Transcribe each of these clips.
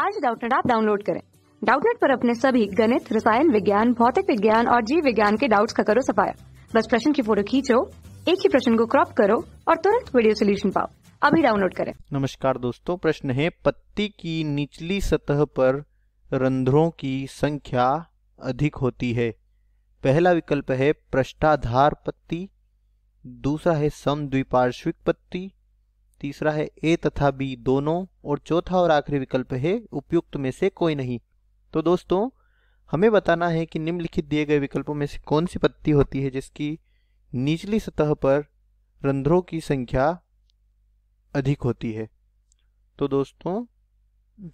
आज डाउटनेट आप डाउनलोड करें डाउटनेट पर अपने सभी गणित रसायन विज्ञान भौतिक विज्ञान और जीव विज्ञान के डाउट्स का करो सफाया बस प्रश्न की फोटो खींचो एक ही प्रश्न को क्रॉप करो और तुरंत वीडियो सोल्यूशन पाओ अभी डाउनलोड करें नमस्कार दोस्तों प्रश्न है पत्ती की निचली सतह पर रंध्रों की संख्या अधिक होती है पहला विकल्प है पृष्ठाधार पत्ती दूसरा है समद्विपार्श्विक पत्ती तीसरा है ए तथा बी दोनों और चौथा और आखिरी विकल्प है उपयुक्त में से कोई नहीं तो दोस्तों हमें बताना है कि निम्नलिखित दिए गए विकल्पों में से कौन सी पत्ती होती है जिसकी निचली सतह पर रंध्रों की संख्या अधिक होती है तो दोस्तों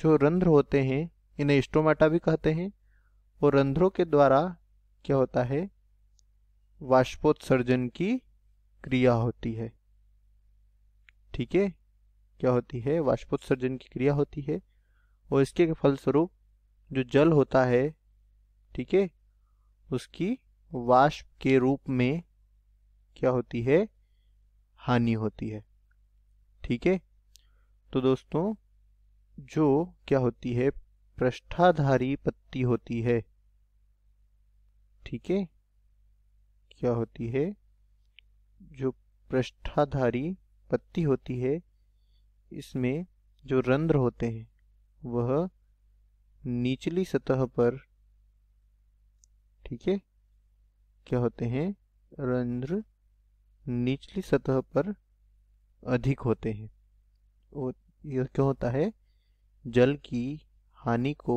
जो रंध्र होते हैं इन्हें स्टोमाटा भी कहते हैं और रंध्रों के द्वारा क्या होता है वाष्पोत्सर्जन की क्रिया होती है ठीक है क्या होती है वाष्पोत्सर्जन की क्रिया होती है और इसके फलस्वरूप जो जल होता है ठीक है उसकी वाष्प के रूप में क्या होती है हानि होती है ठीक है तो दोस्तों जो क्या होती है पृष्ठाधारी पत्ती होती है ठीक है क्या होती है जो पृष्ठाधारी पत्ती होती है इसमें जो रंध्र होते हैं वह निचली सतह पर ठीक है क्या होते हैं रंध्र निचली सतह पर अधिक होते हैं और यह क्या होता है जल की हानि को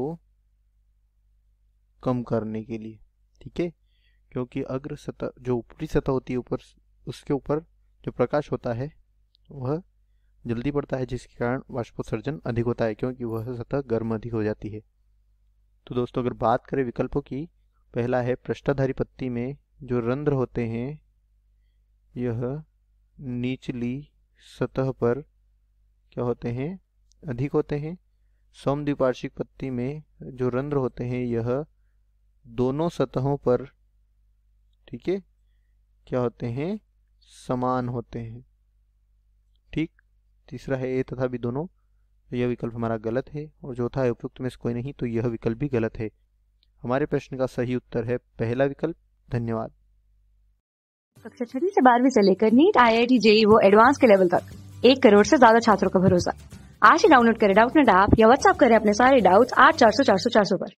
कम करने के लिए ठीक है क्योंकि अग्र सतह जो ऊपरी सतह होती है ऊपर उसके ऊपर जो प्रकाश होता है वह जल्दी पड़ता है जिसके कारण वाष्पोत्सर्जन अधिक होता है क्योंकि वह सतह गर्म अधिक हो जाती है तो दोस्तों अगर बात करें विकल्पों की पहला है पृष्ठाधारी पत्ती में जो रंध्र होते हैं यह निचली सतह पर क्या होते हैं अधिक होते हैं द्विपार्षिक पत्ती में जो रंध्र होते हैं यह दोनों सतहों पर ठीक है क्या होते हैं समान होते हैं तीसरा है ए तथा बी दोनों तो यह विकल्प हमारा गलत है और चौथा है उपयुक्त में से कोई नहीं तो यह विकल्प भी गलत है हमारे प्रश्न का सही उत्तर है पहला विकल्प धन्यवाद कक्षा छठी से बारहवीं से लेकर NEET I I T JEE वो एडवांस के लेवल तक एक करोड़ से ज्यादा छात्रों का भरोसा आज ही डाउनलोड करें डाउट नेट ऐप या व्हाट्सअप करें अपने सारे डाउट्स आठ चार सौ चार सौ चार सौ पर